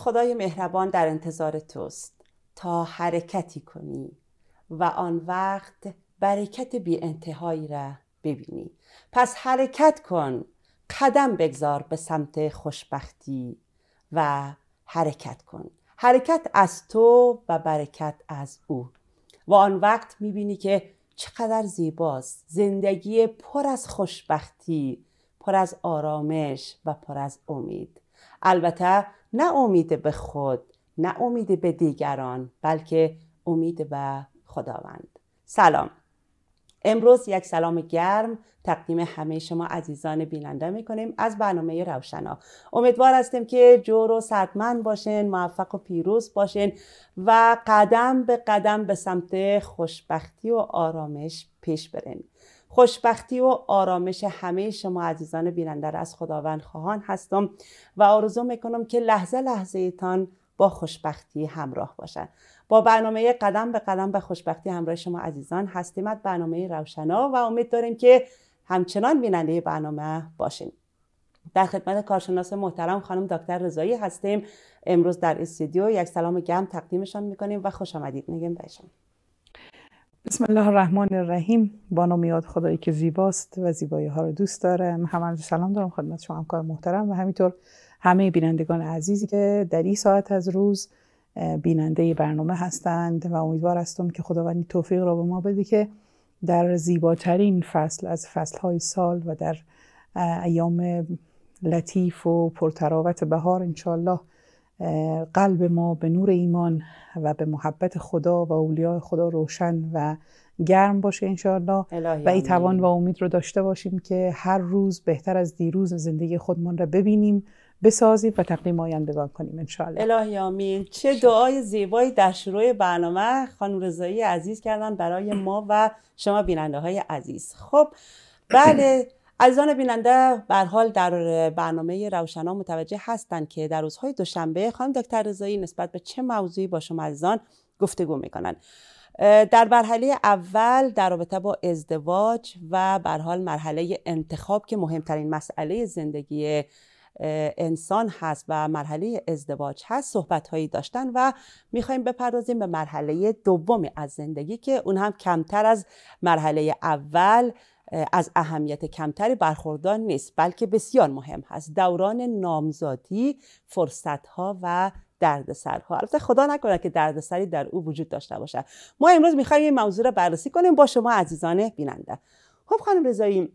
خدای خدای مهربان در انتظار توست تا حرکتی کنی و آن وقت برکت بی انتهایی را ببینی پس حرکت کن قدم بگذار به سمت خوشبختی و حرکت کن حرکت از تو و برکت از او و آن وقت میبینی که چقدر زیباست زندگی پر از خوشبختی پر از آرامش و پر از امید البته نه امید به خود نه امید به دیگران بلکه امید به خداوند سلام امروز یک سلام گرم تقدیم همه شما عزیزان بیننده کنیم، از برنامه روشنا امیدوار هستیم که جور و سردمند باشین موفق و پیروز باشین و قدم به قدم به سمت خوشبختی و آرامش پیش برین خوشبختی و آرامش همه شما عزیزان بیننده را از خداوند خواهان هستم و آرزو میکنم که لحظه لحظه ایتان با خوشبختی همراه باشن با برنامه قدم به قدم به خوشبختی همراه شما عزیزان هستیم از برنامه روشنا و امید داریم که همچنان بیننده برنامه باشین در خدمت کارشناس محترم خانم دکتر رضایی هستیم امروز در استودیو یک سلام گرم تقدیمشان میکنیم و خوش آمدید میگیم بهشون بسم الله الرحمن الرحیم با نام یاد خدایی که زیباست و زیبایی ها رو دوست داره همه سلام دارم خدمت شما همکار محترم و همینطور همه بینندگان عزیزی که در این ساعت از روز بیننده برنامه هستند و امیدوار هستم که خداوند توفیق را به ما بده که در زیباترین فصل از فصلهای سال و در ایام لطیف و پرتراوت بهار انشالله قلب ما به نور ایمان و به محبت خدا و اولیاء خدا روشن و گرم باشه انشاءالله و ای توان و امید رو داشته باشیم که هر روز بهتر از دیروز زندگی خودمان را ببینیم بسازیم و تقدیم آیندگان کنیم انشاءالله الهی آمین چه دعای زیبایی در شروع برنامه خانم رضایی عزیز کردن برای ما و شما بیننده های عزیز خب بله عزیزان بیننده بر حال در برنامه روشنا متوجه هستند که در روزهای دوشنبه خانم دکتر رضایی نسبت به چه موضوعی با شما عزیزان گفتگو میکنن در مرحله اول در رابطه با ازدواج و بر حال مرحله انتخاب که مهمترین مسئله زندگی انسان هست و مرحله ازدواج هست صحبت هایی داشتن و میخوایم بپردازیم به مرحله دومی از زندگی که اون هم کمتر از مرحله اول از اهمیت کمتری برخوردار نیست بلکه بسیار مهم هست دوران نامزادی ها و دردسرها البته خدا نکنه که دردسری در او وجود داشته باشه ما امروز میخوایم این موضوع را بررسی کنیم با شما عزیزان بیننده خب خانم رضایی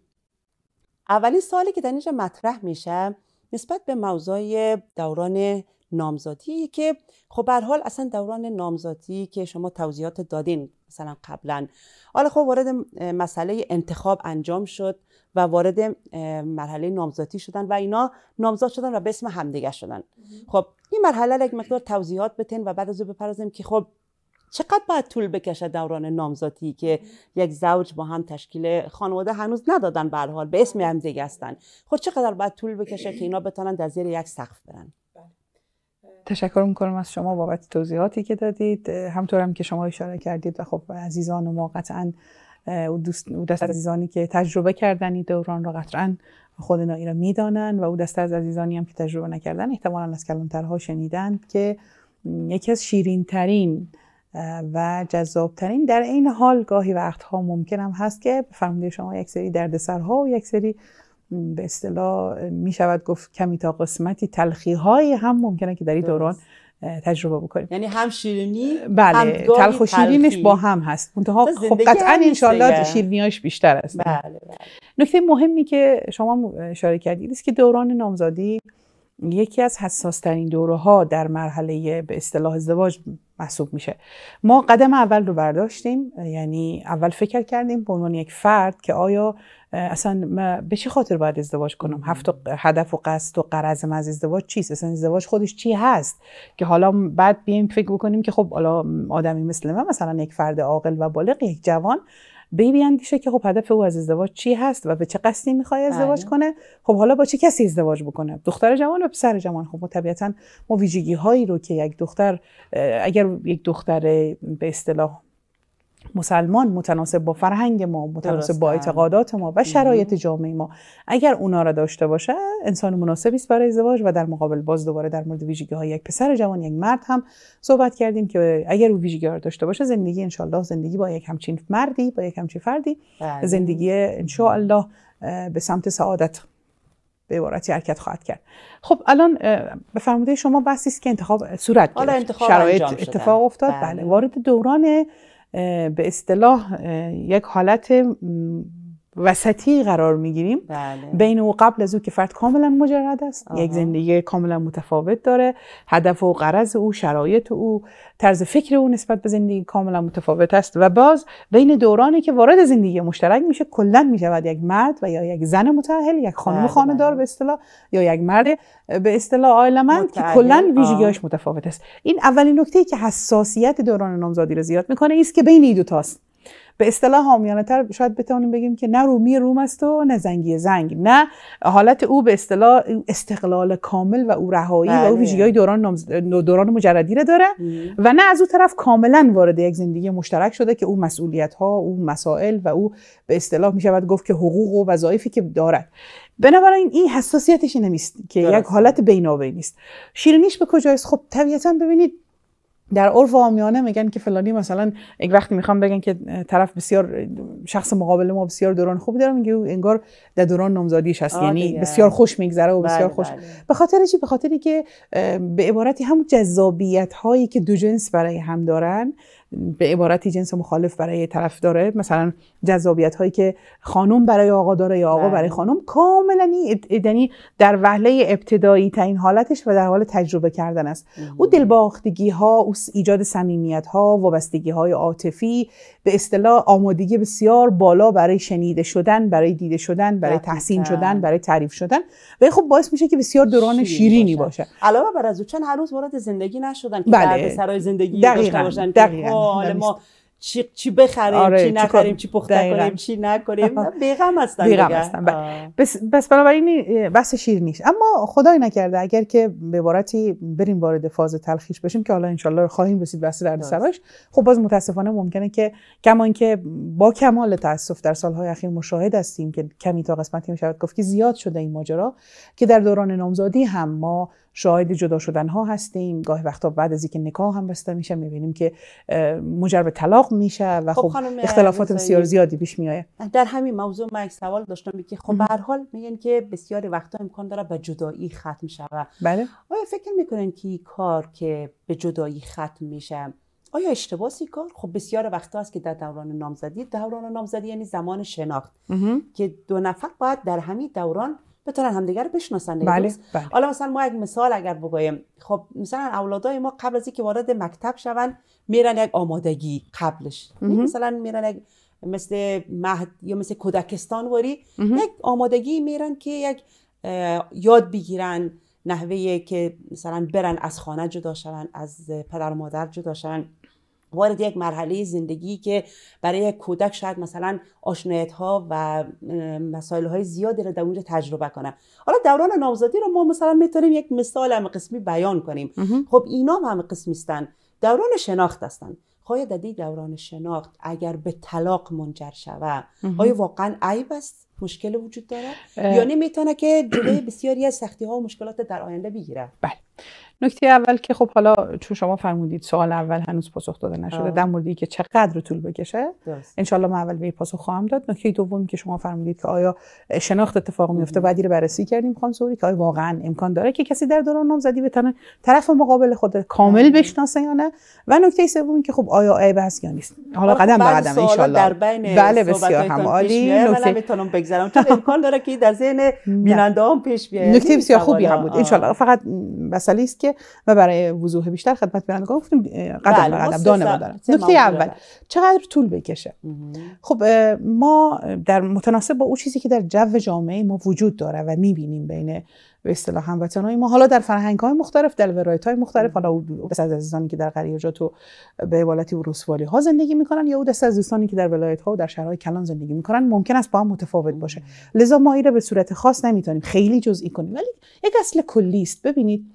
اولین سالی که در اینجا مطرح میشه نسبت به موضوع دوران نامزادی که خب به حال اصلا دوران نامزادی که شما توضیحات دادین مثلا قبلا حالا خب وارد مسئله انتخاب انجام شد و وارد مرحله نامزدی شدن و اینا نامزد شدن و به اسم همدیگه شدن خب این مرحله یک مقدار توضیحات بتین و بعد از او بپرازیم که خب چقدر باید طول بکشه دوران نامزدی که یک زوج با هم تشکیل خانواده هنوز ندادن به حال به اسم هم دیگه هستن خب چقدر باید طول بکشه که اینا بتونن در زیر یک سقف برن تشکر میکنم از شما بابت توضیحاتی که دادید همطور هم که شما اشاره کردید و خب عزیزان و ما قطعا او دوست دست عزیزانی که تجربه کردن این دوران را قطعا خود را میدانن و او دسته از عزیزانی هم که تجربه نکردن احتمالا از کلانترها شنیدن که یکی از شیرین ترین و جذابترین در این حال گاهی وقتها ممکن هم هست که فرموده شما یک سری دردسرها و یک سری به اصطلاح می شود گفت کمی تا قسمتی تلخی های هم ممکنه که در این دوران تجربه بکنیم یعنی هم شیرینی بله تلخ و شیرینش با هم هست منتها خب قطعا انشالله شیرینیاش بیشتر است بله, بله. نکته مهمی که شما اشاره کردید است که دوران نامزادی یکی از حساس ترین دوره ها در مرحله به اصطلاح ازدواج محسوب میشه ما قدم اول رو برداشتیم یعنی اول فکر کردیم به عنوان یک فرد که آیا اصلا ما به چه خاطر باید ازدواج کنم هفت هدف و قصد و قرض من از ازدواج چیست اصلا ازدواج خودش چی هست که حالا بعد بیایم فکر بکنیم که خب حالا آدمی مثل من مثلا یک فرد عاقل و بالغ یک جوان بی اندیشه که خب هدف او از ازدواج چی هست و به چه قصدی میخوای ازدواج بله. کنه خب حالا با چه کسی ازدواج بکنه دختر جوان و پسر جوان خب طبیعتا ما ویژگی هایی رو که یک دختر اگر یک دختر به اصطلاح مسلمان متناسب با فرهنگ ما متناسب با اعتقادات ما و شرایط جامعه ما اگر اونا را داشته باشه انسان مناسبی است برای ازدواج و در مقابل باز دوباره در مورد ویژگی های یک پسر جوان یک مرد هم صحبت کردیم که اگر او ویژگی را داشته باشه زندگی انشالله زندگی با یک همچین مردی با یک همچین فردی بله. زندگی الله به سمت سعادت به عبارتی حرکت خواهد کرد خب الان به فرموده شما بحثی است که انتخاب صورت گرفت شرایط اتفاق افتاد بله. بله، وارد دوران به اصطلاح یک حالت وسطی قرار میگیریم بله. بین او قبل از او که فرد کاملا مجرد است یک زندگی کاملا متفاوت داره هدف و غرض او شرایط او طرز فکر او نسبت به زندگی کاملا متفاوت است و باز بین دورانی که وارد زندگی مشترک میشه کلا میشود یک مرد و یا یک زن متأهل یک خانم بله. خاندار بله. به اصطلاح یا یک مرد به اصطلاح آیلمند که کلا ویژگیاش متفاوت است این اولین نکته ای که حساسیت دوران نامزادی را زیاد میکنه است که بین این دو تاست به اصطلاح حامیانه تر شاید بتوانیم بگیم که نه رومی روم است و نه زنگی زنگ نه حالت او به اصطلاح استقلال کامل و او رهایی و او بله. ویژگی دوران دوران مجردی را داره و نه از او طرف کاملا وارد یک زندگی مشترک شده که او مسئولیت ها او مسائل و او به اصطلاح می شود گفت که حقوق و وظایفی که دارد بنابراین این حساسیتش نمیست که یک حالت بینابینیست نیست شیرینیش به کجاست خب طبیعتا ببینید در عرف آمیانه میگن که فلانی مثلا یک وقت میخوام بگن که طرف بسیار شخص مقابل ما بسیار دوران خوبی داره میگه انگار در دوران نامزادیش هست یعنی آره. بسیار خوش میگذره و بسیار بله، خوش بله. به خاطر چی به خاطری که به عبارتی هم جذابیت هایی که دو جنس برای هم دارن به عبارتی جنس مخالف برای طرف داره مثلا جذابیت هایی که خانم برای آقا داره یا آقا بله. برای خانم کاملا یعنی در وهله ابتدایی تا این حالتش و در حال تجربه کردن است او دلباختگی ها او ایجاد صمیمیت ها وابستگی های عاطفی به اصطلاح آمادگی بسیار بالا برای شنیده شدن برای دیده شدن برای تحسین شدن برای تعریف شدن و خب باعث میشه که بسیار دوران شیرینی باشه علاوه بر از او چند وارد زندگی نشدن که بله. سرای زندگی داشته باشن خب آره، حالا ما چی, چی بخریم آره، چی نخریم چی پخته کنیم چی نکنیم بیغم هستن بیغم هستن بله. بس, بس بنابراین بحث شیر نیست اما خدای نکرده اگر که به عبارتی بریم وارد فاز تلخیش بشیم که حالا انشالله خواهیم رسید بحث در سراش خب باز متاسفانه ممکنه که کما اینکه با کمال تاسف در سالهای اخیر مشاهد هستیم که کمی تا قسمتی میشود گفت که زیاد شده این ماجرا که در دوران نامزادی هم ما شاهد جدا شدن ها هستیم گاهی وقتا بعد از اینکه نکاح هم بسته میشه میبینیم که مجرب طلاق میشه و خب, خب اختلافات بسیار زیادی پیش میایه در همین موضوع من یک سوال داشتم که خب به هر حال میگن که بسیار وقتا امکان داره به جدایی ختم شوه بله آیا فکر میکنین که کار که به جدایی ختم میشه آیا اشتباسی کار خب بسیار وقتا هست که در دوران نامزدی دوران نامزدی یعنی زمان شناخت که دو نفر باید در همین دوران بتونن همدیگه رو بشناسن بله. بله. حالا مثلا ما یک مثال اگر بگویم خب مثلا اولادای ما قبل از اینکه وارد مکتب شون میرن یک آمادگی قبلش مثلا میرن یک مثل مهد یا مثل کودکستان واری یک آمادگی میرن که یک یاد بگیرن نحوه که مثلا برن از خانه جدا شون از پدر و مادر جدا شون وارد یک مرحله زندگی که برای یک کودک شاید مثلا آشنایت ها و مسائل های زیادی رو در اونجا تجربه کنه حالا دوران نامزادی رو ما مثلا میتونیم یک مثال هم قسمی بیان کنیم خب اینا هم قسمی هستن دوران شناخت هستن خواهی در دوران شناخت اگر به طلاق منجر شود آیا واقعا عیب است مشکل وجود داره یا یعنی نمیتونه که جلوی بسیاری از سختی ها و مشکلات در آینده بگیره بله نکته اول که خب حالا چون شما فرمودید سوال اول هنوز پاسخ داده نشده در موردی که چقدر طول بکشه انشالله من اول به پاسخ خواهم داد نکته دوم که شما فرمودید که آیا شناخت اتفاق میفته بعدی رو بررسی کردیم خان سوری که آیا واقعا امکان داره که کسی در دوران نامزدی بتونه طرف مقابل خود کامل بشناسه یا نه و نکته سوم که خب آیا عیب هست یا نیست حالا قدم به قدم ان در بین بله بسیار هم عالی نکته میتونم بگذرم چون امکان داره که در ذهن بیننده پیش بیاد نکته بسیار خوبی هم بود ان فقط مسئله است که که و برای وضوح بیشتر خدمت برنده گفتیم قدم بله، به قدم دانه به نکته اول چقدر طول بکشه خب ما در متناسب با او چیزی که در جو جامعه ما وجود داره و میبینیم بین به اصطلاح هموطنای ما حالا در فرهنگ های مختلف در ورایت های مختلف حالا دست از عزیزانی که در قریاجات و به عبالتی و رسوالی ها زندگی میکنن یا او دست از عزیزانی که در ولایت ها و در شهرهای کلان زندگی میکنن ممکن است با هم متفاوت باشه لذا ما ایره به صورت خاص نمیتونیم خیلی جزئی کنیم ولی یک اصل کلی است ببینید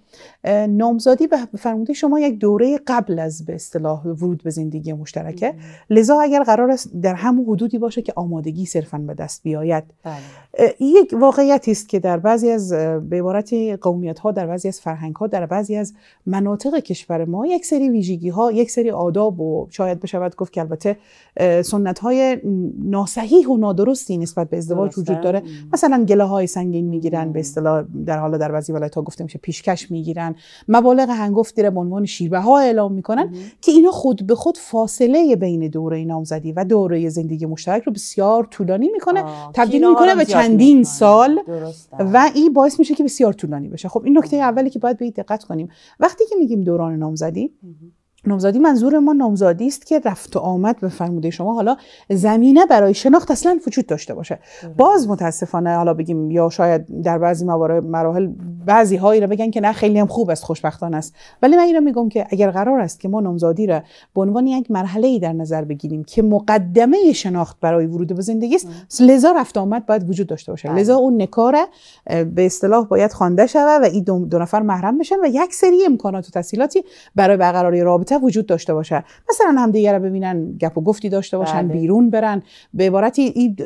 نامزادی به فرمودی شما یک دوره قبل از به اصطلاح ورود به زندگی مشترکه لذا اگر قرار است در همون حدودی باشه که آمادگی صرفا به دست بیاید بله. یک واقعیتی است که در بعضی از به عبارت قومیت ها در بعضی از فرهنگ ها در بعضی از مناطق کشور ما یک سری ویژگی ها یک سری آداب و شاید بشود گفت که البته سنت های ناصحیح و نادرستی نسبت به ازدواج وجود داره مثلا گله های سنگین میگیرن به اصطلاح در حالا در بعضی ولایت ها گفته میشه پیشکش میگیرن میکنن مبالغ هنگفتی رو به عنوان ها اعلام میکنن که اینا خود به خود فاصله بین دوره نامزدی و دوره زندگی مشترک رو بسیار طولانی میکنه تبدیل میکنه به چندین سال و این باعث میشه که بسیار طولانی بشه خب این نکته اولی که باید به دقت کنیم وقتی که میگیم دوران نامزدی نامزادی منظور ما نامزادی است که رفت و آمد فرموده شما حالا زمینه برای شناخت اصلا وجود داشته باشه باز متاسفانه حالا بگیم یا شاید در بعضی مراحل بعضی هایی را بگن که نه خیلی هم خوب است خوشبختان است ولی من این اینو میگم که اگر قرار است که ما نامزدی را به عنوان یک مرحله ای در نظر بگیریم که مقدمه شناخت برای ورود به زندگی است لذا رفت آمد باید وجود داشته باشه بله. لذا اون نکاره به اصطلاح باید خوانده شود و این دو, نفر محرم بشن و یک سری امکانات و تسهیلاتی برای برقراری رابطه رابطه وجود داشته باشه مثلا هم رو ببینن گپ و گفتی داشته باشن بله. بیرون برن به عبارتی این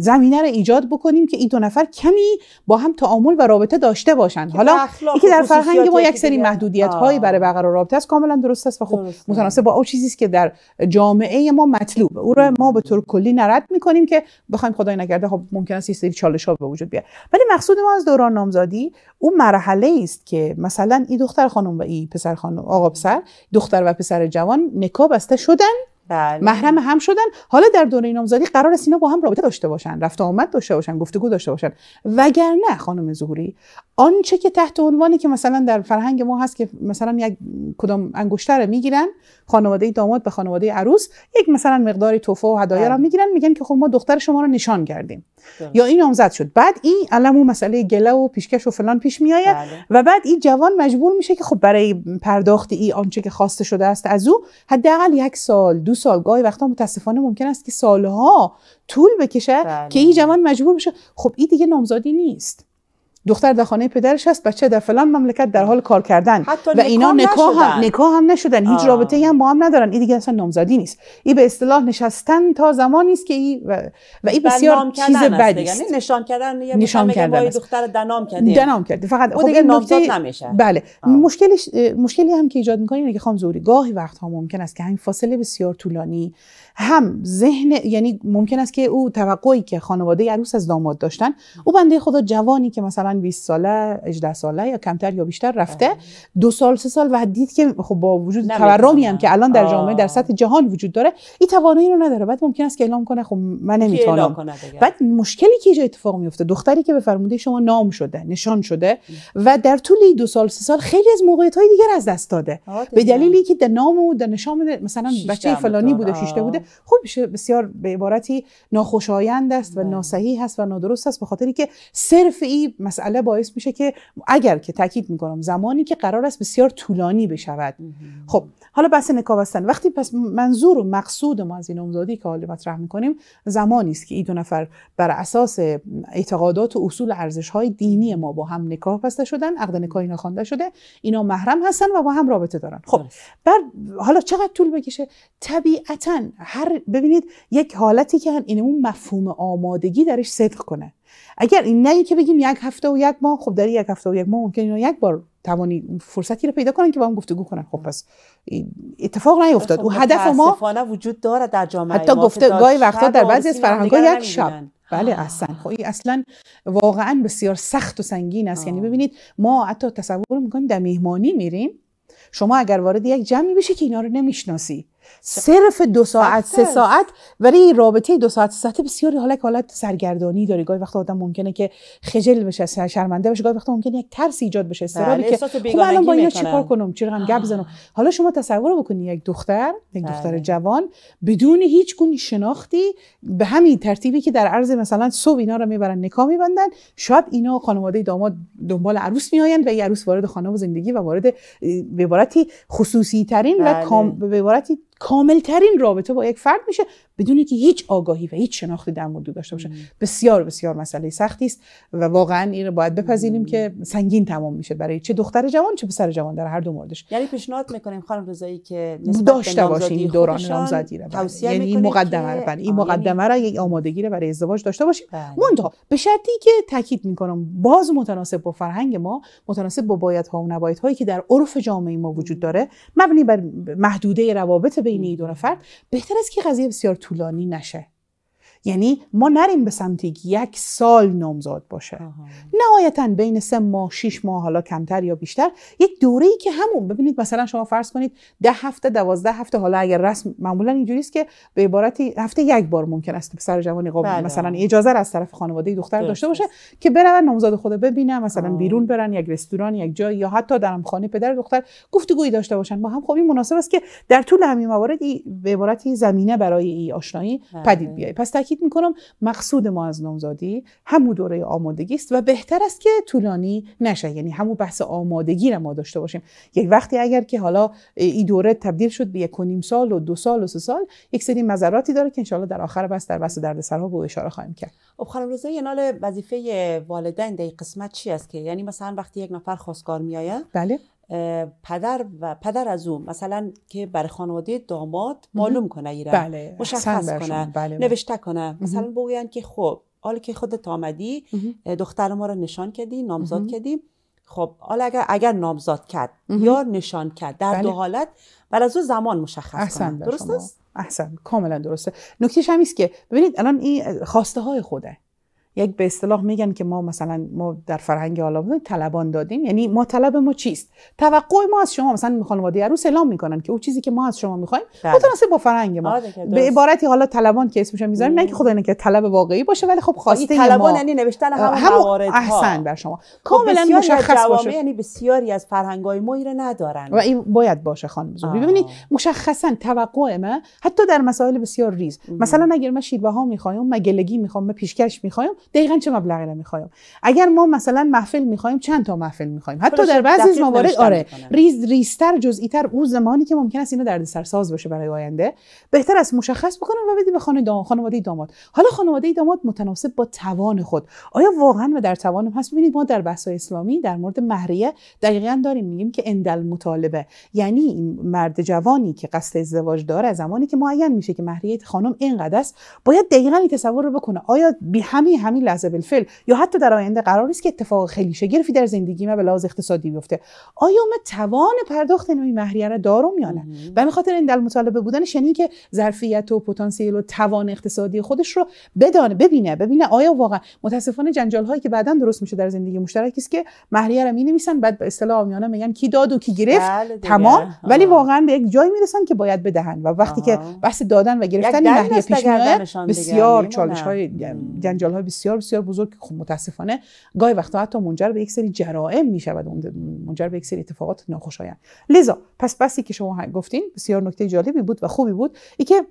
زمینه رو ایجاد بکنیم که این دو نفر کمی با هم تعامل و رابطه داشته باشن حالا اینکه در فرهنگ ما یک سری محدودیت هایی برای برقرار رابطه است کاملا درست است و خب متناسب با اون چیزی است که در جامعه ما مطلوب او رو ما به طور کلی نرد میکنیم که بخوایم خدای نکرده خب ممکن است یه سری چالش ها به وجود بیاد ولی مقصود ما از دوران نامزادی اون مرحله است که مثلا این دختر خانم و این پسر خانم آقا پسر دختر دختر و پسر جوان نکا بسته شدن بله. محرم هم شدن حالا در دوره نامزدی قرار است اینا با هم رابطه داشته باشن رفت آمد داشته باشن گفتگو داشته باشن وگرنه خانم ظهوری آنچه که تحت عنوانی که مثلا در فرهنگ ما هست که مثلا یک کدام انگشتره میگیرن خانواده داماد به خانواده عروس یک مثلا مقداری توفه و هدایا را بله. میگیرن میگن که خب ما دختر شما رو نشان کردیم یا این نامزد شد بعد این علم و مسئله گله و پیشکش و فلان پیش میآید بله. و بعد این جوان مجبور میشه که خب برای پرداخت این آنچه که خواسته شده است از او حداقل یک سال دو سال گاهی وقتا متاسفانه ممکن است که سالها طول بکشه بله. که این جوان مجبور بشه خب این دیگه نامزادی نیست دختر در خانه پدرش هست بچه در فلان مملکت در حال کار کردن حتی و اینا نکاح هم نکاح هم نشدن هیچ رابطه ای هم با هم ندارن این دیگه اصلا نامزدی نیست این به اصطلاح نشستن تا زمانی است که این و, و این بسیار چیز بدی یعنی است نشان کردن یه نشان کردن دختر دنام کرده دنام کرده فقط خب, خب دیگه نکته نمیشه بله مشکلی مشکلش مشکلی هم که ایجاد میکنه اینه که خام زوری گاهی وقتها ممکن است که این فاصله بسیار طولانی هم ذهن یعنی ممکن است که او توقعی که خانواده عروس از داماد داشتن او بنده خدا جوانی که مثلا 20 ساله 18 ساله یا کمتر یا بیشتر رفته دو سال سه سال و دید که خب با وجود تورمی هم که الان در جامعه در سطح جهان وجود داره این توانایی رو نداره بعد ممکن است که اعلام کنه خب من نمیتونم بعد مشکلی که اینجا اتفاق میفته دختری که به فرموده شما نام شده نشان شده و در طول دو سال سه سال خیلی از موقعیت های دیگر از دست داده به دلیلی که در نام و در نشان مثلا بچه فلانی بوده شیشته بوده خب بسیار به عبارتی ناخوشایند است و بله. ناصحیح هست و نادرست است به خاطری که صرف این مسئله مسئله باعث میشه که اگر که تاکید میکنم زمانی که قرار است بسیار طولانی بشود خب حالا بحث نکاوستن وقتی پس منظور و مقصود ما از این امزادی که حالا مطرح میکنیم زمانی است که این دو نفر بر اساس اعتقادات و اصول ارزش های دینی ما با هم نکاح بسته شدن عقد نکاحی نخوانده شده اینا محرم هستن و با هم رابطه دارن خب بر حالا چقدر طول بکشه طبیعتا هر ببینید یک حالتی که این اون مفهوم آمادگی درش صدق کنه اگر این نه که بگیم یک هفته و یک ماه خب در یک هفته و یک ماه ممکن اینا یک بار توانی فرصتی رو پیدا کنن که با هم گفتگو کنن خب پس اتفاق نیفتاد خب، او هدف ما وجود داره در جامعه حتی گفته گاهی وقتا در بعضی از ها یک شب بله اصلا خب این اصلا واقعا بسیار سخت و سنگین است یعنی ببینید ما حتی تصور میکنیم در مهمانی میریم شما اگر وارد یک جمعی بشی که اینا رو نمیشناسی صرف دو ساعت سه ساعت ولی رابطه دو ساعت سه ساعت بسیاری حالا که حالت سرگردانی داره گاهی وقت آدم ممکنه که خجل بشه شرمنده بشه گاهی وقت ممکنه یک ترس ایجاد بشه بله، استرابی که خب الان با اینا چیکار کنم چرا هم گپ بزنم حالا شما تصور بکنید یک دختر یک بله. دختر جوان بدون هیچ گونه شناختی به همین ترتیبی که در عرض مثلا صبح اینا رو میبرن نکاح میبندن شب اینا خانواده داماد دنبال عروس میآیند و عروس وارد خانه و زندگی و وارد به عبارتی خصوصی ترین و بله. به عبارتی کاملترین رابطه با یک فرد میشه بدون که هیچ آگاهی و هیچ شناختی در مورد داشته باشه بسیار بسیار مسئله سختی است و واقعا این رو باید بپذیریم که سنگین تمام میشه برای چه دختر جوان چه پسر جوان در هر دو موردش یعنی پیشنهاد میکنیم خانم رضایی که داشته باشین این دوران نامزدی رو یعنی این مقدمه رو این یعنی مقدمه رو یک یعنی آمادگی رو برای ازدواج داشته باشیم بله. منتها به شرطی که تاکید میکنم باز متناسب با فرهنگ ما متناسب با باید ها و نباید که در عرف جامعه ما وجود داره مبنی بر محدوده روابط بین این دو نفر بهتر است که قضیه بسیار طولانی نشه یعنی ما نریم به سمت یک سال نامزاد باشه نهایتا بین سه ماه شش ماه حالا کمتر یا بیشتر یک دوره ای که همون ببینید مثلا شما فرض کنید ده هفته دوازده هفته حالا اگر رسم معمولا اینجوری است که به عبارتی هفته یک بار ممکن است پسر جوانی قابل بله. مثلا اجازه از طرف خانواده دختر داشته باشه که برن نامزاد خود ببینه مثلا بیرون برن یک رستوران یک جای یا حتی در خانه پدر دختر گفتگویی داشته باشن با هم خوبی مناسب است که در طول همین موارد به عبارتی زمینه برای ای آشنایی بله. پدید بیای پس تاکید میکنم مقصود ما از نامزادی همون دوره آمادگی است و بهتر است که طولانی نشه یعنی همون بحث آمادگی را ما داشته باشیم یک وقتی اگر که حالا این دوره تبدیل شد به یک و نیم سال و دو سال و سه سال یک سری مزراتی داره که انشالله در آخر بس در بحث دردسرها به اشاره خواهیم کرد خب خانم روزه ینال وظیفه والدین در قسمت چی است که یعنی مثلا وقتی یک نفر خواستگار میآید بله پدر و پدر از او مثلا که بر خانواده داماد معلوم کنه ایران بله. مشخص کنه بله، بله. نوشته کنه مثلا بگوین که خب حالا که خودت آمدی دختر ما رو نشان کردی نامزاد کردی خب حالا اگر اگر نامزاد کرد یا نشان کرد در بله. دو حالت بر از او زمان مشخص کنه درست است احسن کاملا درسته نکتهش هم که ببینید الان این خواسته های خوده یک به اصطلاح میگن که ما مثلا ما در فرهنگ حالا طلبان دادیم یعنی ما طلب ما چیست توقع ما از شما مثلا وادی عروس اعلام میکنن که او چیزی که ما از شما میخوایم بله. متناسب با فرهنگ ما آره به عبارتی حالا طلبان که اسمش میذاریم نه که خدا که طلب واقعی باشه ولی خب خواسته یعنی ما طلبان یعنی نوشتن همون موارد احسن بر شما خب، کاملا مشخص باشه یعنی بسیاری از فرهنگای ما ایره ندارن و این باید باشه خانم ببینید مشخصا توقع ما حتی در مسائل بسیار ریز مثلا اگر من شیربه ها میخوام مگلگی میخوام من پیشکش میخوام دقیقا چه مبلغی رو میخوایم اگر ما مثلا محفل میخوایم چند تا محفل میخوایم حتی در بعضی از موارد آره ریز ریزتر جزئیتر او زمانی که ممکن است اینو دردسر ساز باشه برای آینده بهتر است مشخص بکنم و بدی به خانه دام... خانواده داماد حالا خانواده داماد متناسب با توان خود آیا واقعا و در توانم هست ببینید ما در بحث اسلامی در مورد مهریه دقیقا داریم میگیم که اندل مطالبه یعنی مرد جوانی که قصد ازدواج داره زمانی که معین میشه که مهریه خانم اینقدر است باید دقیقا این تصور رو بکنه آیا بی همین همین لحظه بالفعل یا حتی در آینده قرار نیست که اتفاق خیلی شگرفی در زندگی ما به لحاظ اقتصادی بیفته آیا ما توان پرداخت این مهریه را دارم یا نه و به خاطر این دل مطالبه بودنش یعنی که ظرفیت و پتانسیل و توان اقتصادی خودش رو بدانه ببینه ببینه آیا واقعا متاسفانه جنجال هایی که بعدا درست میشه در زندگی مشترک است که مهریه می نویسن بعد به اصطلاح میانه میگن کی داد و کی گرفت بله تمام ولی واقعا به یک جایی میرسن که باید بدهن و وقتی که بحث دادن و گرفتن مهریه پیش میاد بسیار یعنی چالش های جنجال های بسیار بسیار بزرگ که خب متاسفانه گاهی وقتا حتی منجر به یک سری جرائم می شود منجر به یک سری اتفاقات ناخوشایند لذا پس بسی که شما گفتین بسیار نکته جالبی بود و خوبی بود ای که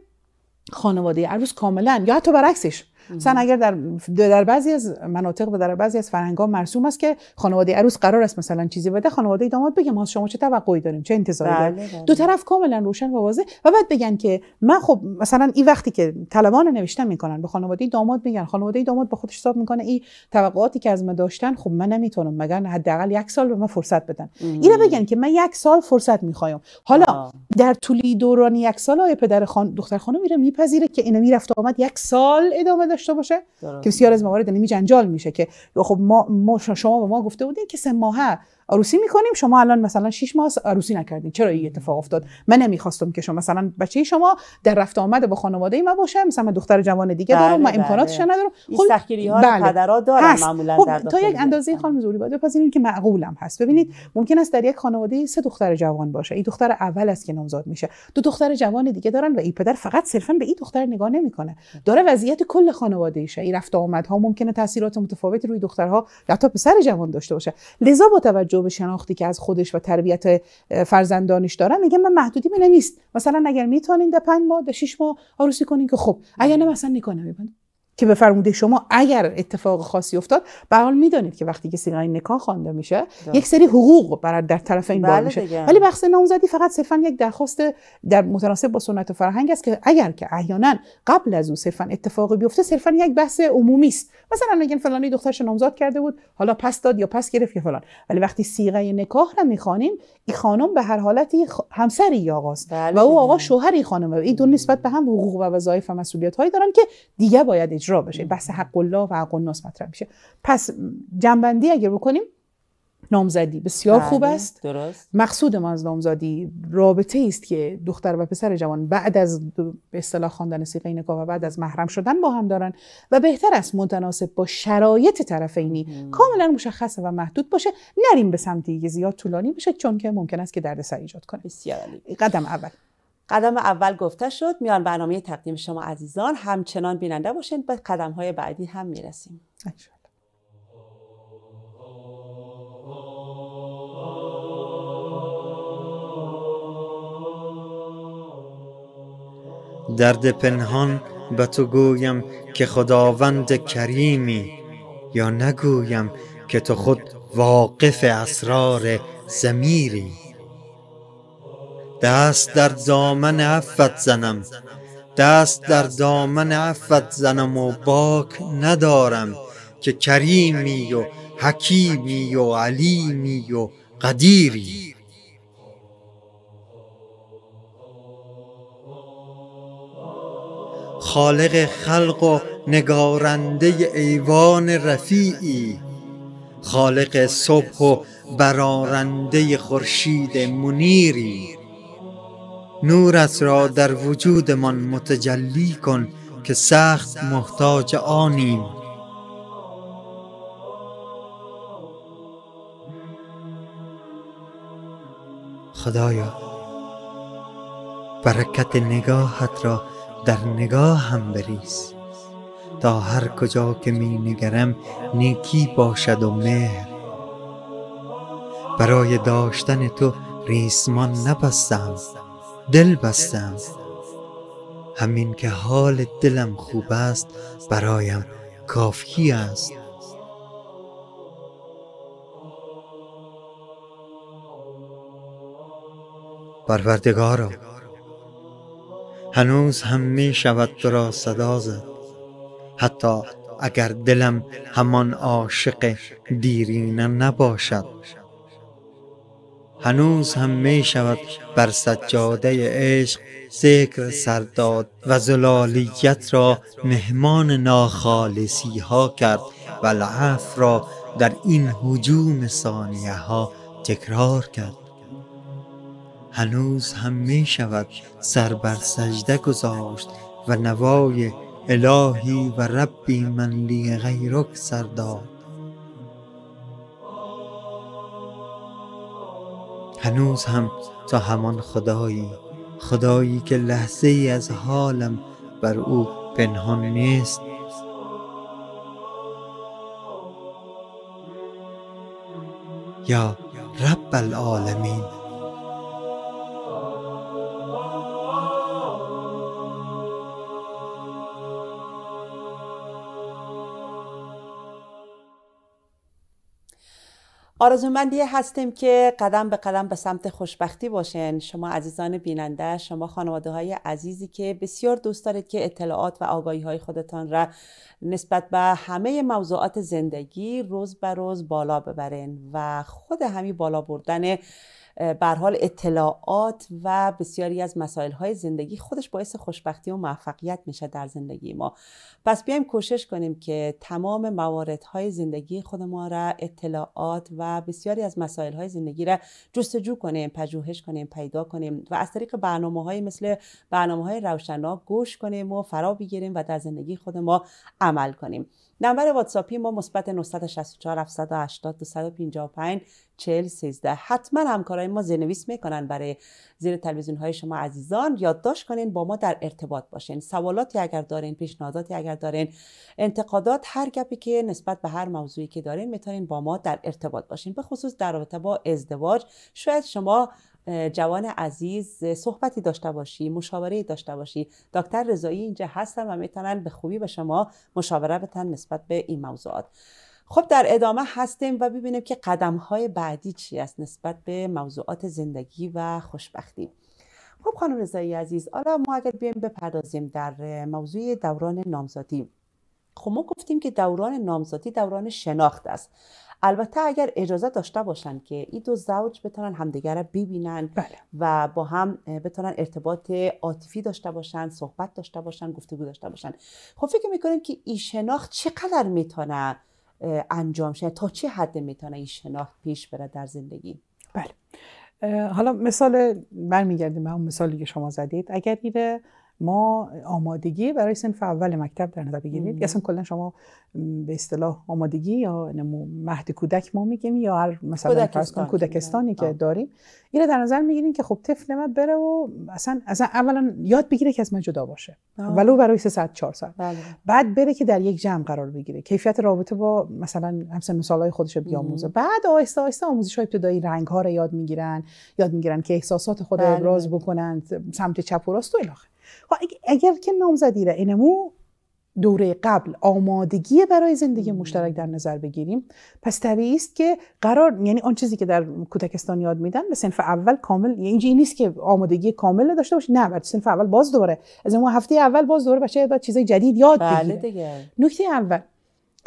خانواده عروس کاملا یا حتی برعکسش مثلا اگر در در بعضی از مناطق و در بعضی از فرهنگ‌ها مرسوم است که خانواده عروس قرار است مثلا چیزی بده خانواده داماد بگه ما شما چه توقعی داریم چه انتظاری بله، داریم بله. دو طرف کاملا روشن و واضح و بعد بگن که من خب مثلا این وقتی که طلبان نوشتن میکنن به خانواده داماد میگن خانواده داماد با خودش حساب میکنه این توقعاتی که از من داشتن خب من نمیتونم مگر حداقل یک سال به من فرصت بدن اینا بگن که من یک سال فرصت میخوام حالا آه. در طول دوران یک سال پدر خان دختر خانم میره میپذیره که اینا میرفت آمد یک سال ادامه داشته باشه که بسیار از موارد نمی جنجال میشه که خب ما, ما شما به ما گفته بودین که سه ماهه عروسی میکنیم شما الان مثلا 6 ماه عروسی نکردین چرا این اتفاق افتاد من نمیخواستم که شما مثلا بچه شما در رفت آمد با خانواده ما باشه مثلا من دختر جوان دیگه بله دارم بله. امکاناتش خب، بله. ندارم خب سختگیری ها بله. دارم دارن معمولا در تا یک اندازه خانم زوری باید بپذیریم که معقولم هست ببینید ممکن است در یک خانواده سه دختر جوان باشه این دختر اول است که نامزاد میشه دو دختر جوان دیگه دارن و این پدر فقط صرفا به این دختر نگاه نمیکنه داره وضعیت کل خانواده ایشه این رفت ها ممکنه تاثیرات متفاوتی روی دخترها یا تا پسر جوان داشته باشه لذا با توجه توجه به شناختی که از خودش و تربیت فرزندانش داره میگه من محدودی من نیست مثلا اگر میتونین ده 5 ماه ده 6 ماه آروسی کنین که خب اگر نه مثلا نکنه که به فرموده شما اگر اتفاق خاصی افتاد به حال میدانید که وقتی که سیگای نکاح خوانده میشه یک سری حقوق برای در طرف این بله میشه ولی بحث نامزدی فقط صرفا یک درخواست در متناسب با سنت و فرهنگ است که اگر که احیانا قبل از اون صرفا اتفاقی بیفته صرفا یک بحث عمومی است مثلا میگن فلانی دخترش نامزد کرده بود حالا پس داد یا پس گرفت یا فلان ولی وقتی صیغه نکاح را میخوانیم این خانم به هر حالتی همسری آقاست بله و او آقا شوهری خانم این دو نسبت به هم حقوق و وظایف و مسئولیت هایی دارن که دیگه باید اجرا بشه بحث حق الله و حق الناس مطرح میشه پس جنبندی اگر بکنیم نامزدی بسیار خوب بله، است درست. مقصود ما از نامزدی رابطه است که دختر و پسر جوان بعد از به اصطلاح خواندن سیغه و بعد از محرم شدن با هم دارن و بهتر است متناسب با شرایط طرفینی کاملا مشخص و محدود باشه نریم به سمتی که زیاد طولانی بشه چون که ممکن است که دردسر ایجاد کنه بسیار قدم اول قدم اول گفته شد میان برنامه تقدیم شما عزیزان همچنان بیننده باشین به قدم های بعدی هم میرسیم درد پنهان به تو گویم که خداوند کریمی یا نگویم که تو خود واقف اسرار زمیری دست در دامن عفت زنم دست در دامن عفت زنم و باک ندارم که کریمی و حکیمی و علیمی و قدیری خالق خلق و نگارنده ایوان رفیعی خالق صبح و برارنده خورشید منیری نورت را در وجودمان متجلی کن که سخت محتاج آنیم خدایا برکت نگاهت را در نگاه هم بریز تا هر کجا که می نگرم نیکی باشد و مهر برای داشتن تو ریسمان نبستم دل بستم همین که حال دلم خوب است برایم کافی است پروردگارا هنوز هم می شود تو را صدا زد حتی اگر دلم همان عاشق دیرینه نباشد هنوز هم می شود بر سجاده عشق ذکر سرداد و زلالیت را مهمان ناخالصی ها کرد و لعف را در این حجوم ثانیه ها تکرار کرد هنوز هم می شود سر بر سجده گذاشت و نوای الهی و ربی من لی غیرک سرداد هنوز هم تا همان خدایی خدایی که لحظه ای از حالم بر او پنهان نیست یا رب العالمین آرزومندی هستیم که قدم به قدم به سمت خوشبختی باشین شما عزیزان بیننده شما خانواده های عزیزی که بسیار دوست دارید که اطلاعات و آگاهی های خودتان را نسبت به همه موضوعات زندگی روز به روز بالا ببرین و خود همی بالا بردن بر حال اطلاعات و بسیاری از مسائل های زندگی خودش باعث خوشبختی و موفقیت میشه در زندگی ما پس بیایم کوشش کنیم که تمام موارد های زندگی خود ما را اطلاعات و بسیاری از مسائل های زندگی را جستجو کنیم پژوهش کنیم پیدا کنیم و از طریق برنامه های مثل برنامه های روشنا گوش کنیم و فرا بگیریم و در زندگی خود ما عمل کنیم نمبر واتساپی ما مثبت 964 780 255 40 13 حتما همکارای ما زیرنویس میکنن برای زیر تلویزیون های شما عزیزان یادداشت کنین با ما در ارتباط باشین سوالاتی اگر دارین پیشنهاداتی اگر دارین انتقادات هر گپی که نسبت به هر موضوعی که دارین میتونین با ما در ارتباط باشین به خصوص در رابطه با ازدواج شاید شما جوان عزیز صحبتی داشته باشی مشاوره داشته باشی دکتر رضایی اینجا هستن و میتونن به خوبی به شما مشاوره بتن نسبت به این موضوعات خب در ادامه هستیم و ببینیم که قدم های بعدی چی است نسبت به موضوعات زندگی و خوشبختی خب خانم رضایی عزیز حالا ما اگر بیایم بپردازیم در موضوع دوران نامزدی خب ما گفتیم که دوران نامزدی دوران شناخت است البته اگر اجازه داشته باشن که این دو زوج بتونن همدیگر را ببینن بله. و با هم بتونن ارتباط عاطفی داشته باشن صحبت داشته باشن گفتگو داشته باشن خب فکر میکنیم که این شناخت چقدر میتونه انجام شه تا چه حد میتونه این شناخت پیش بره در زندگی بله حالا مثال برمیگردیم به اون مثالی که شما زدید اگر ایره ما آمادگی برای صنف اول مکتب در نظر بگیرید اصلا کلا شما به اصطلاح آمادگی یا مهد کودک ما میگیم یا هر مثلا کودکستان کودکستانی که داریم اینو در نظر میگیریم که خب طفل من بره و اصلا اصلا اولا یاد بگیره که از من جدا باشه ولو برای 3 ساعت 4 ساعت بله. بعد بره که در یک جمع قرار بگیره کیفیت رابطه با مثلا همسن مثالای خودش بیاموزه بعد آهسته آهسته آموزش های ابتدایی رنگ ها رو یاد میگیرن یاد میگیرن که احساسات خود بله. ابراز بله. بکنن سمت چپ و راست و الاخر خب اگر که نامزدی را اینمو دوره قبل آمادگی برای زندگی مشترک در نظر بگیریم پس طبیعی است که قرار یعنی آن چیزی که در کودکستان یاد میدن به سنف اول کامل یعنی نیست که آمادگی کامل داشته باشی نه بعد سنف اول باز دوره از اون هفته اول باز دوباره بچه باید چیزای جدید یاد بله نکته اول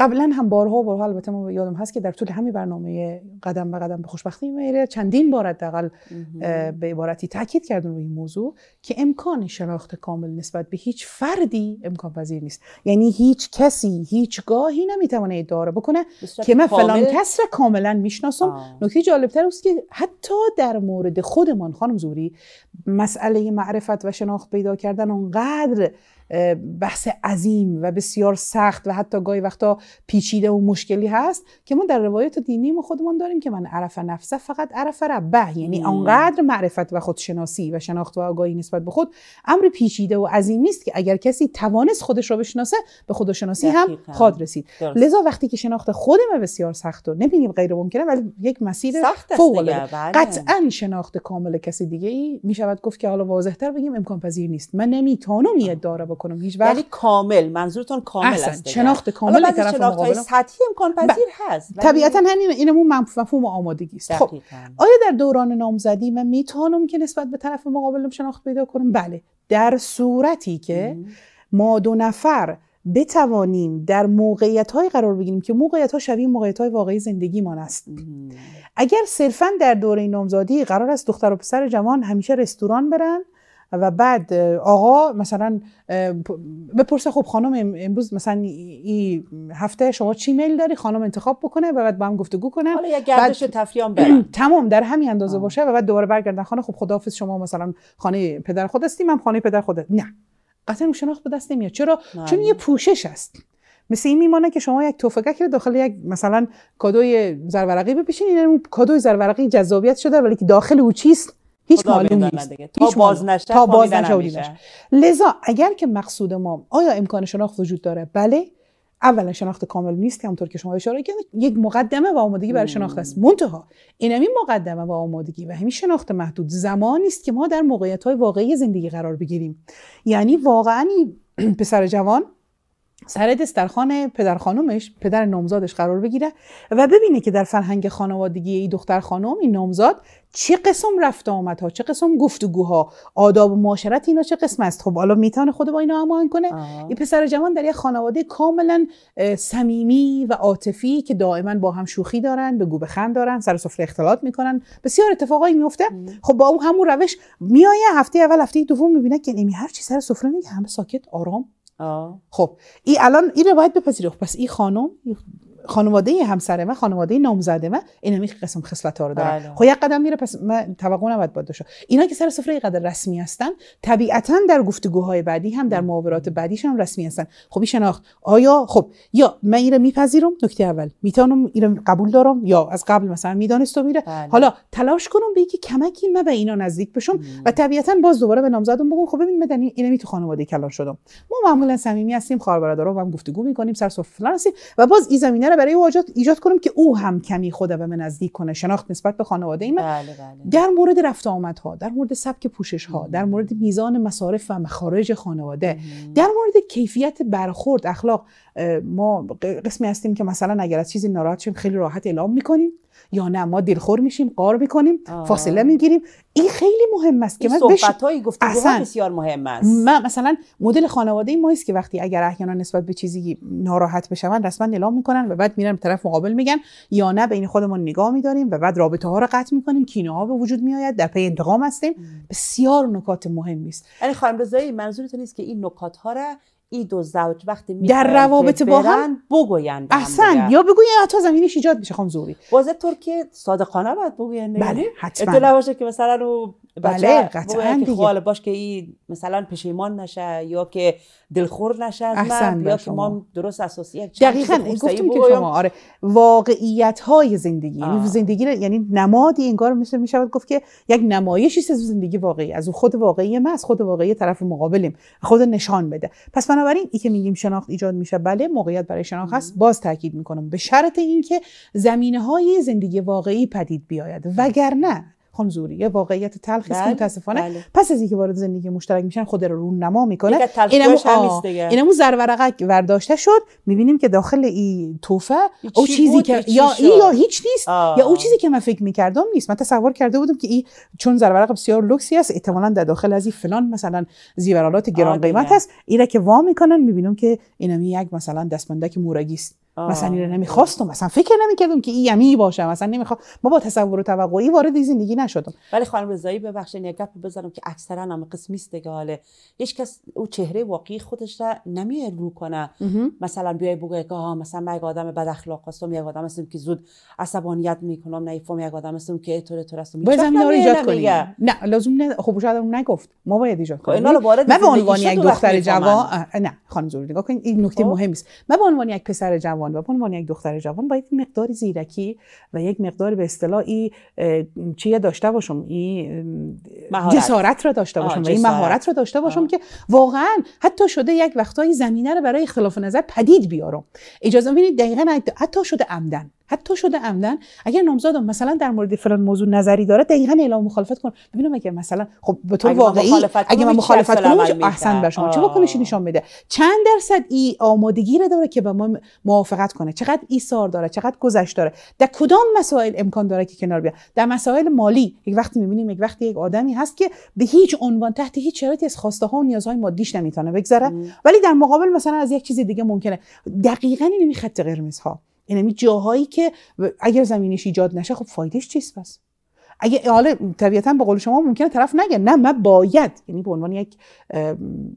قبلا هم بارها و بارها البته ما یادم هست که در طول همین برنامه قدم به قدم به خوشبختی میره چندین بار حداقل به عبارتی تاکید کردن روی این موضوع که امکان شناخت کامل نسبت به هیچ فردی امکان پذیر نیست یعنی هیچ کسی هیچگاهی نمیتونه ادعا بکنه که من فلان کس را کاملا میشناسم نکته تر است که حتی در مورد خودمان خانم زوری مسئله معرفت و شناخت پیدا کردن اونقدر بحث عظیم و بسیار سخت و حتی گاهی وقتا پیچیده و مشکلی هست که ما در روایت ما خودمان داریم که من عرف نفسه فقط عرف ربه یعنی آنقدر معرفت و خودشناسی و شناخت و آگاهی نسبت به خود امر پیچیده و عظیم است که اگر کسی توانست خودش رو بشناسه به خودشناسی هم خود رسید لذا وقتی که شناخت خودمه بسیار سخت و نبینیم غیر ممکنه ولی یک مسیر فوق العاده بله. قطعا شناخت کامل کسی دیگه ای می شود گفت که حالا واضح تر بگیم امکان پذیر نیست من نمیتونم یه داره بکنم هیچ وقت ولی یعنی کامل منظورتون کامل است شناخت کامل طرف مقابل سطحی امکان بله. پذیر هست طبیعتا همین اینمون مفهوم آمادگی است خب آیا در دوران نامزدی من میتونم که نسبت به طرف مقابلم شناخت پیدا کنم بله در صورتی که ما دو نفر بتوانیم در موقعیت های قرار بگیریم که موقعیت ها شبیه موقعیت های واقعی ما است اگر صرفا در دوره نامزادی قرار است دختر و پسر جوان همیشه رستوران برن و بعد آقا مثلا بپرسه خب خانم امروز مثلا این هفته شما چی میل داری خانم انتخاب بکنه و بعد با هم گفتگو کنم حالا یک گردش تفریام برم تمام در همین اندازه آه. باشه و بعد دوباره برگردن خانه خب خداحافظ شما مثلا خانه پدر خود هستی من خانه پدر خودت نه قطعا شناخت به دست نمیاد چرا نه. چون یه پوشش است مثل این میمانه که شما یک توفقه که داخل یک مثلا کادوی زرورقی بپیشین این کادوی زرورقی جذابیت شده ولی که داخل او چیست هیچ معلوم نیست تا باز نشه تا باز نشه لذا اگر که مقصود ما آیا امکان شناخت وجود داره بله اولا شناخت کامل نیست همونطور که شما اشاره کردید یک مقدمه و آمادگی برای شناخت است منتها این همین مقدمه و آمادگی و همین شناخت محدود زمانی است که ما در موقعیت واقعی زندگی قرار بگیریم یعنی واقعا پسر جوان سر دسترخان پدر خانومش پدر نامزادش قرار بگیره و ببینه که در فرهنگ خانوادگی این دختر خانم این نامزاد چه قسم رفت آمدها چه قسم گفتگوها آداب و معاشرت اینا چه قسم است خب حالا میتونه خود با اینا هم کنه این پسر جوان در یک خانواده کاملا صمیمی و عاطفی که دائما با هم شوخی دارن به گوبه خند دارن سر سفره اختلاط میکنن بسیار اتفاقایی میفته خب با اون همون روش میایه هفته اول هفته دوم میبینه که نمی هر چی سر سفره میگه همه ساکت آرام خب ای الان این رو باید بپذیره پس این خانم خانواده همسر من خانواده نامزده من اینا می قسم خصلت ها رو دارن بله. خب یک قدم میره پس من توقع نباید باید باشه اینا که سر سفره قدر رسمی هستن طبیعتا در گفتگوهای بعدی هم در معاورات بعدیش هم رسمی هستن خب شناخت آیا خب یا من اینو میپذیرم نکته اول میتونم اینو قبول دارم یا از قبل مثلا میدانستم میره بله. حالا تلاش کنم به اینکه کمکی من به اینا نزدیک بشم و طبیعتا باز دوباره به نامزدم بگم خب ببین اینا می تو خانواده کلان شدم ما معمولا صمیمی هستیم خواهر هم گفتگو میکنیم سر سفره هستیم و باز این زمینه ممکنه برای او ایجاد کنم که او هم کمی خود به نزدیک کنه شناخت نسبت به خانواده ایم بله،, بله بله. در مورد رفت آمدها در مورد سبک پوشش ها در مورد میزان مصارف و مخارج خانواده در مورد کیفیت برخورد اخلاق ما قسمی هستیم که مثلا اگر از چیزی ناراحت شیم خیلی راحت اعلام میکنیم یا نه ما دلخور میشیم قار میکنیم آه. فاصله میگیریم این خیلی مهم است که من صحبت های اصلا بسیار مهم است من مثلا مدل خانواده ما است که وقتی اگر احیانا نسبت به چیزی ناراحت بشون رسما اعلام میکنن و بعد میرن به طرف مقابل میگن یا نه بین خودمون نگاه میداریم و بعد رابطه ها رو قطع میکنیم کینه ها به وجود میآید در پی انتقام هستیم بسیار نکات مهمی است علی یعنی خانم رضایی منظورتون نیست که این نکات ها این دو زوج وقتی در روابط با هم بگوین اصلا یا بگوین تا زمینش ایجاد میشه خام زوری واضح طور که صادقانه باید بگوین بله حتما اطلاع باشه که مثلا رو بله قطعا دیگه خال باش که این مثلا پشیمان نشه یا که دلخور نشه از من یا که ما درست اساسی دقیقاً گفتیم که شما آره واقعیت های زندگی یعنی زندگی یعنی نمادی انگار مثل میشه شود گفت که یک نمایشی از زندگی واقعی از خود واقعی ما از خود واقعی طرف مقابلیم خود نشان بده پس من بنابراین ای که میگیم شناخت ایجاد میشه بله موقعیت برای شناخت هست باز تاکید میکنم به شرط اینکه زمینه های زندگی واقعی پدید بیاید وگرنه کانزوری یه واقعیت تلخی است بله، متاسفانه بله. پس از اینکه وارد زندگی مشترک میشن خود رو رونما میکنه اینمو زر زرورقک ورداشته شد میبینیم که داخل این توفه او چیزی که یا ای یا هیچ نیست یا او چیزی که من فکر میکردم نیست من تصور کرده بودم که این چون زرورق بسیار لوکسی است احتمالاً در داخل از این فلان مثلا زیورالات گران قیمت است اینا که وا میکنن میبینم که اینم یک مثلا دستبندک مورگی است مثلا اینو نمیخواستم مثلا فکر نمیکردم که این یمی باشم مثلا نمیخوام ما با تصور و توقعی وارد زندگی نشدم ولی خانم رضایی ببخشید یه گپ بزنم که اکثرا هم قسمی است دیگه حاله هیچ کس او چهره واقعی خودش را نمیاد رو کنه مثلا بیای بگه که ها مثلا من یه آدم بد اخلاق هستم یه آدم هستم که زود عصبانیت میکنم فهم یک آدم هستم که اینطور اینطور هستم باید ایجاد, نه لازم نه خب شاید اون نگفت ما باید ایجاد خب، کنیم من به عنوان یک دختر جوان نه خانم زوری نگاه کن این نکته خب. مهمی است من به عنوان یک پسر جوان جوان و به عنوان یک دختر جوان باید مقدار زیرکی و یک مقدار به اصطلاح چیه داشته باشم این جسارت را داشته باشم و این مهارت را داشته باشم که واقعا حتی شده یک وقتایی زمینه رو برای اختلاف نظر پدید بیارم اجازه ببینید دقیقا حتی شده عمدن حتی شده عمدن اگر نامزدم مثلا در مورد فلان موضوع نظری داره دقیقا اعلام مخالفت کن ببینم اگر مثلا خب به طور واقعی اگه من مخالفت کنم احسن بر شما چه واکنشی نشان میده چند درصد ای آمادگی رو داره که به ما موافقت کنه چقدر ایثار داره چقدر گذشت داره در کدام مسائل امکان داره که کنار بیاد در مسائل مالی یک وقتی می‌بینیم یک وقتی یک آدمی هست که به هیچ عنوان تحت هیچ شرایطی از خواسته ها و نیازهای مادیش نمیتونه بگذره ولی در مقابل مثلا از یک چیز دیگه ممکنه دقیقاً این خط قرمزها یعنی جاهایی که اگر زمینش ایجاد نشه خب فایدهش چیست پس اگه حالا طبیعتا به قول شما ممکنه طرف نگه نه من باید یعنی به عنوان یک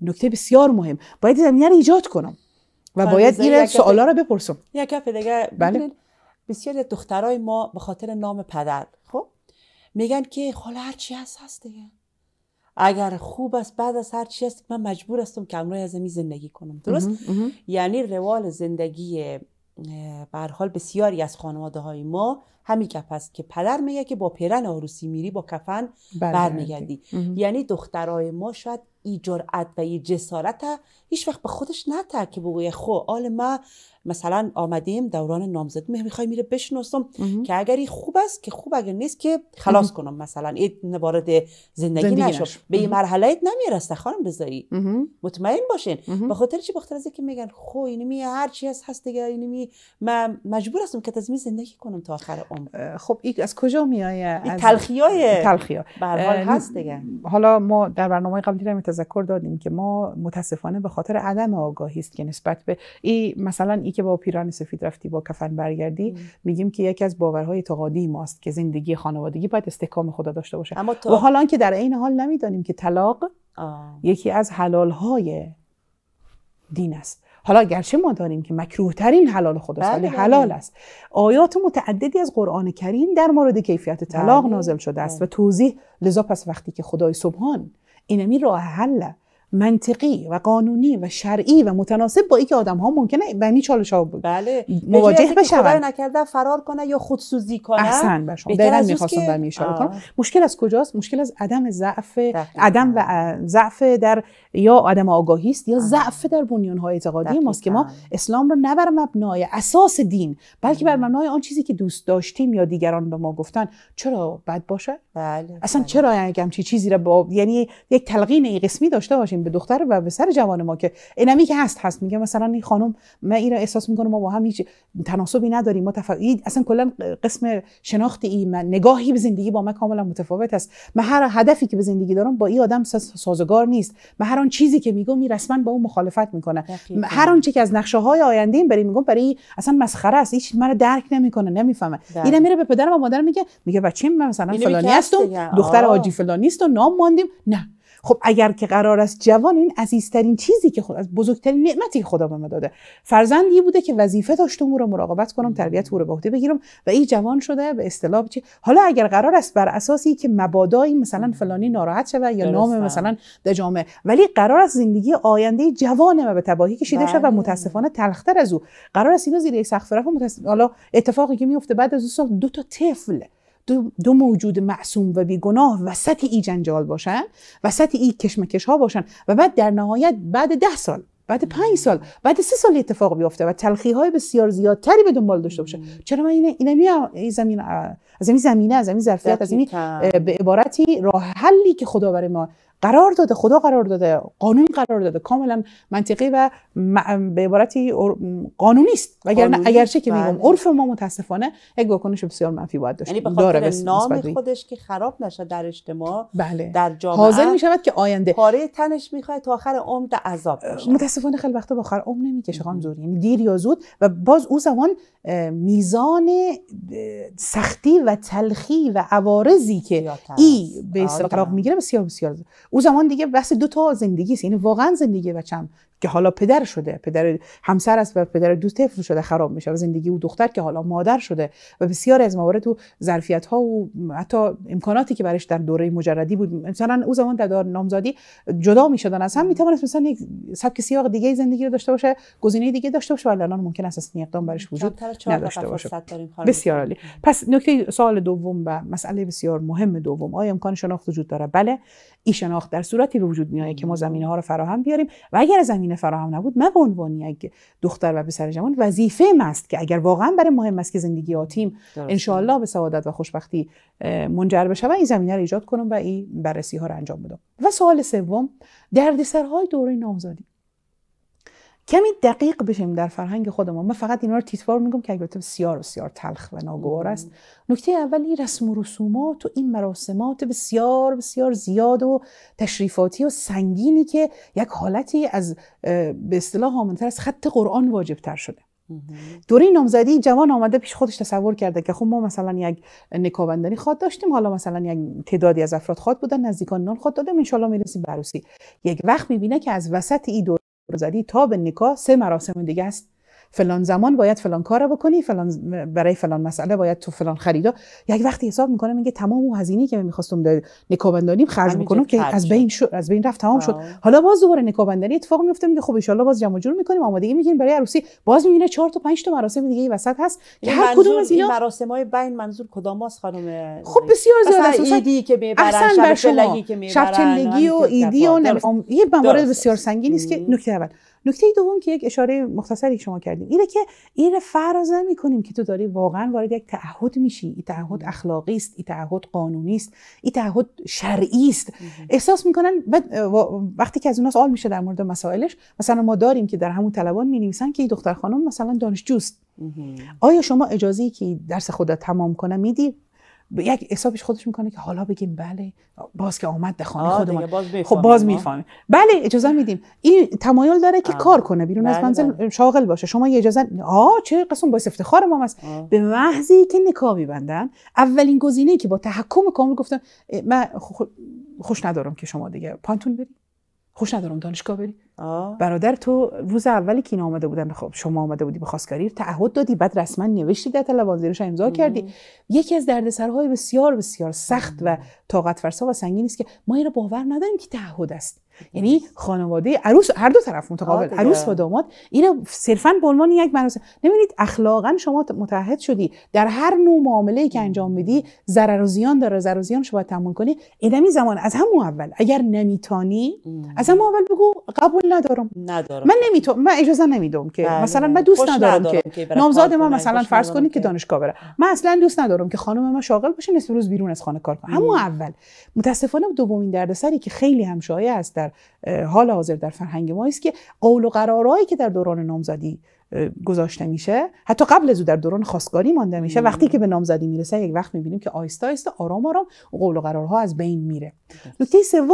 نکته بسیار مهم باید زمینه رو ایجاد کنم و باید این سوالا رو بپرسم یک کف دیگه بله بسیار دخترای ما به خاطر نام پدر خب میگن که خاله هر چی هست هست دیگه اگر خوب است بعد از هر چی من مجبور هستم که امروی از زندگی کنم درست یعنی روال زندگی بر حال بسیاری از خانواده های ما همین گپ هست که پدر میگه که با پرن آروسی میری با کفن برمیگردی یعنی دخترای ما شاید ای جرأت و ای جسارت هیچ وقت به خودش نته که بگویه خو خب، آل ما مثلا آمدیم دوران نامزد می میخوای میره بشناسم که اگر ای خوب است که خوب اگر نیست که خلاص کنم مثلا این وارد زندگی, زندگی به این مرحله ایت نمیرسه خانم بذاری. مطمئن باشین به خاطر چی بخاطر از اینکه میگن خو خب، این می هر چی هست هست دیگه این می من مجبور هستم که تزمی زندگی کنم تا آخر عمر خب این از کجا میایه از تلخیای تلخیا به حال هست دیگه حالا ما در برنامه قبلی تذکر دادیم که ما متاسفانه به خاطر عدم آگاهی است که نسبت به ای مثلا ای که با پیران سفید رفتی با کفن برگردی میگیم که یکی از باورهای اعتقادی ماست که زندگی خانوادگی باید استحکام خدا داشته باشه اما و حالا که در این حال نمیدانیم که طلاق یکی از حلال های دین است حالا گرچه ما داریم که مکروه ترین حلال خداست بله، ولی بله. حلال است آیات متعددی از قرآن کریم در مورد کیفیت طلاق بله، نازل شده است و توضیح لذا پس وقتی که خدای سبحان إن ميرو هلأ منطقی و قانونی و شرعی و متناسب با اینکه آدم ها ممکنه به این چالش ها بله مواجه بشن نکرده فرار کنه یا خودسوزی کنه احسن بشن کنم مشکل از کجاست مشکل از عدم ضعف عدم و ضعف در یا عدم آگاهی است یا ضعف در بنیان های اعتقادی ماست که ما اسلام رو نه بر مبنای اساس دین بلکه بر مبنای آن چیزی که دوست داشتیم یا دیگران به ما گفتن چرا بد باشه بله. اصلا بله. چرا اگه یعنی چیزی رو با یعنی یک تلقین قسمی داشته باشیم به دختر و به سر جوان ما که اینمی که هست هست میگه مثلا این خانم من این احساس میکنم ما با هم هیچ تناسبی نداریم ما اصلا کلا قسم شناخت این من نگاهی به زندگی با من کاملا متفاوت است من هر هدفی که به زندگی دارم با این آدم سازگار نیست من هر آن چیزی که میگم می رسما با اون مخالفت میکنه هر آن چیزی که از نقشه های آینده این برای میگم برای اصلا مسخره است هیچ منو درک نمیکنه نمیفهمه بله. اینا میره به پدر و مادر میگه میگه بچه‌م مثلا فلانی هستم دختر آجی فلانی نیست و نام ماندیم نه خب اگر که قرار است جوان این عزیزترین چیزی که خود از بزرگترین نعمتی که خدا به ما داده فرزندی بوده که وظیفه داشتم او را مراقبت کنم تربیت او را به بگیرم و این جوان شده به اصطلاح چی حالا اگر قرار است بر اساسی که مبادایی مثلا فلانی ناراحت شود یا نام مثلا در جامعه ولی قرار است زندگی آینده جوان ما به تباهی کشیده شود و بله. متاسفانه تلختر از او قرار است اینو زیر یک سقف حالا اتفاقی که میفته بعد از دو سال دو تا طفل دو, دو موجود معصوم و بیگناه وسط ای جنجال باشن وسط ای کشمکش ها باشن و بعد در نهایت بعد ده سال بعد پنج سال بعد سه سال اتفاق بیفته و تلخی های بسیار زیادتری به دنبال داشته باشه چرا من این زمین از این زمینه از این ظرفیت از این به عبارتی راه حلی که خدا برای ما قرار داده خدا قرار داده قانون قرار داده کاملا منطقی و به عبارتی قانونی است وگرنه اگرچه که میگم بله. عرف ما متاسفانه یک واکنش بسیار منفی باید داشت یعنی داره نام خودش که خراب نشه در اجتماع بله. در جامعه حاضر می شود که آینده پاره تنش میخواد تا آخر عمر عذاب باشه متاسفانه خیلی وقت با آخر عمر نمیکشه خانم زوری یعنی دیر یا زود و باز او زمان میزان سختی و تلخی و عوارضی که ای به اصطلاح آره. میگیره بسیار بسیار او زمان دیگه بحث دو تا زندگی است یعنی واقعا زندگی بچم که حالا پدر شده پدر همسر است و پدر دوست طفل شده خراب میشه و زندگی او دختر که حالا مادر شده و بسیار از موارد و ظرفیت ها و حتی امکاناتی که برش در دوره مجردی بود مثلا او زمان در نامزادی جدا میشدن از هم میتوانست مثلا یک سبک سیاق دیگه زندگی رو داشته باشه گزینه دیگه داشته باشه ولی الان ممکن است این اقدام برش وجود نداشته باشه بسیار عالی پس نکته سوال دوم و مسئله بسیار مهم دوم آیا امکان شناخت وجود داره بله این شناخت در صورتی به وجود میاد که ما زمینه ها رو فراهم بیاریم و اگر زمین زمینه فراهم نبود من به عنوان یک دختر و پسر جوان وظیفه است که اگر واقعا برای مهم است که زندگی آتیم الله به سعادت و خوشبختی منجر بشه و این زمینه رو ایجاد کنم و این بررسی ها رو انجام بدم و سوال سوم دردسرهای دوره نامزدی کمی دقیق بشیم در فرهنگ خود ما من فقط اینا رو تیتوار میگم که البته بسیار بسیار تلخ و ناگوار است نکته اول این رسم و رسومات و این مراسمات بسیار بسیار زیاد و تشریفاتی و سنگینی که یک حالتی از به اصطلاح هامنتر از خط قرآن واجب تر شده دوره نامزدی جوان آمده پیش خودش تصور کرده که خب ما مثلا یک نکابندنی خواد داشتیم حالا مثلا یک تعدادی از افراد خواد بودن نزدیکان نان خواد دادم انشالله میرسیم به یک وقت میبینه که از وسط ای زدی تا به نکاح سه مراسم دیگه است فلان زمان باید فلان کار بکنی فلان برای فلان مسئله باید تو فلان خریدا یک وقتی حساب میکنه میگه تمام اون هزینه که میخواستم میخواستم نکوبندانیم خرج بکنم که از بین شد از بین رفت تمام شد حالا باز دوباره نکوبندانی اتفاق میفته میگه خب ان باز جمع جور میکنیم آمادگی میگیم برای عروسی باز میبینه 4 تا 5 تا مراسم دیگه وسط هست که هر کدوم از اینا مراسم های بین منظور واس خانم خب بسیار زیاد است ایدی که میبرن شب که میبرن شب و ایدی و یه موارد بسیار سنگینی است که نکته اول نکته دوم که یک اشاره مختصری شما کردیم اینه که این فرض نمی کنیم که تو داری واقعا وارد یک تعهد میشی این تعهد اخلاقی است این تعهد قانونی است این تعهد شرعی است احساس میکنن وقتی که از اونها سوال میشه در مورد مسائلش مثلا ما داریم که در همون طلبان می نویسن که این دختر خانم مثلا دانشجوست آیا شما اجازه که درس خودت تمام کنه میدی یک حسابش خودش میکنه که حالا بگیم بله باز که آمد ده خانه خودمان باز خب باز بله اجازه میدیم این تمایل داره که کار کنه بیرون از بله، منزل بله. شاغل باشه شما یه اجازه آ چه قسم با افتخار ما هست به محضی که نکاح میبندن اولین گزینه که با تحکم کامل گفتم من خوش ندارم که شما دیگه پانتون برید خوش ندارم دانشگاه برید آه. برادر تو روز اولی که اینا آمده بودن خب شما آمده بودی به خواستگاری تعهد دادی بعد رسما نوشتی در زیرش امضا کردی یکی از دردسرهای بسیار بسیار سخت و طاقت فرسا و سنگین است که ما این باور نداریم که تعهد است یعنی خانواده عروس هر دو طرف متقابل عروس و داماد اینو صرفا به عنوان یک مراسم نمیدید اخلاقا شما متحد شدی در هر نوع معامله ای که انجام میدی ضرر و زیان داره ضرر و زیان شما تحمل کنی ادمی زمان از هم اول اگر نمیتانی از هم اول بگو قبول ندارم ندارم من نمیتونم من اجازه نمیدم که بله. مثلا من دوست ندارم, ندارم, که نامزاد ما مثلا فرض کنید که دانشگاه بره من اصلا دوست ندارم که خانم من شاغل باشه نصف روز بیرون از خانه کار کنه همون اول متاسفانه دومین دردسری که خیلی هم شایع است در حال حاضر در فرهنگ ما است که قول و قرارهایی که در دوران نامزدی گذاشته میشه حتی قبل از او در دوران خواستگاری مانده میشه مم. وقتی که به نامزدی میرسه یک وقت میبینیم که آیستا آیستا آرام آرام قول و قرارها از بین میره نکته سوم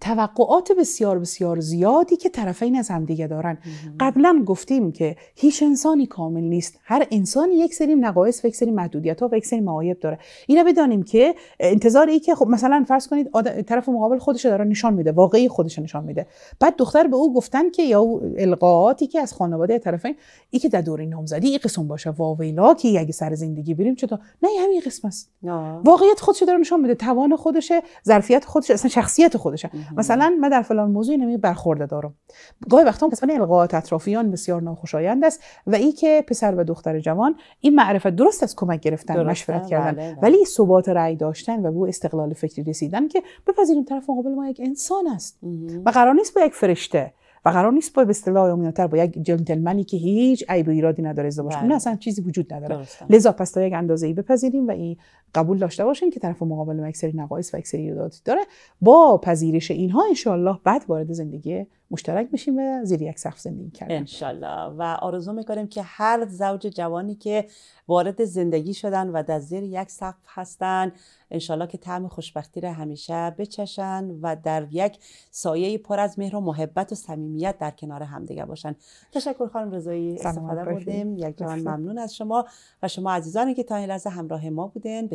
توقعات بسیار بسیار زیادی که طرفین از هم دیگه دارن قبلا گفتیم که هیچ انسانی کامل نیست هر انسانی یک سری نقایص و یک سری محدودیت ها و یک سری معایب داره اینا بدانیم که انتظار ای که خب مثلا فرض کنید طرف مقابل خودش داره نشان میده واقعی خودش نشان میده بعد دختر به او گفتن که یا القاعاتی که از خانواده طرفین ای که در دوره نامزدی این قسم باشه ویلا که اگه سر زندگی بریم چطور نه همین قسم است واقعیت خودش داره نشان میده توان خودشه ظرفیت خودشه اصلا شخصیت خودشه مثلا من در فلان موضوع نمی برخورده دارم گاهی وقتا هم القاعات اطرافیان بسیار ناخوشایند است و ای که پسر و دختر جوان این معرفت درست از کمک گرفتن مشورت کردن بله بله. ولی ثبات رأی داشتن و به استقلال فکری رسیدن که بپذیریم طرف مقابل ما یک انسان است و قرار نیست با یک فرشته و قرار نیست با به اصطلاح با یک جنتلمنی که هیچ عیب و ایرادی نداره ازدواج بله. کنه اصلا چیزی وجود نداره لذا پس تا یک اندازه ای بپذیریم و این قبول داشته باشین که طرف مقابل یک سری نقایص و یک سری داره با پذیرش اینها انشالله بعد وارد زندگی مشترک میشیم و زیر یک سقف زندگی کنیم انشالله و آرزو میکنیم که هر زوج جوانی که وارد زندگی شدن و در زیر یک سقف هستن انشالله که طعم خوشبختی را همیشه بچشن و در یک سایه پر از مهر و محبت و صمیمیت در کنار همدیگه باشن تشکر خانم رضایی استفاده بردیم یک جوان ممنون از شما و شما عزیزانی که تا این لحظه همراه ما بودن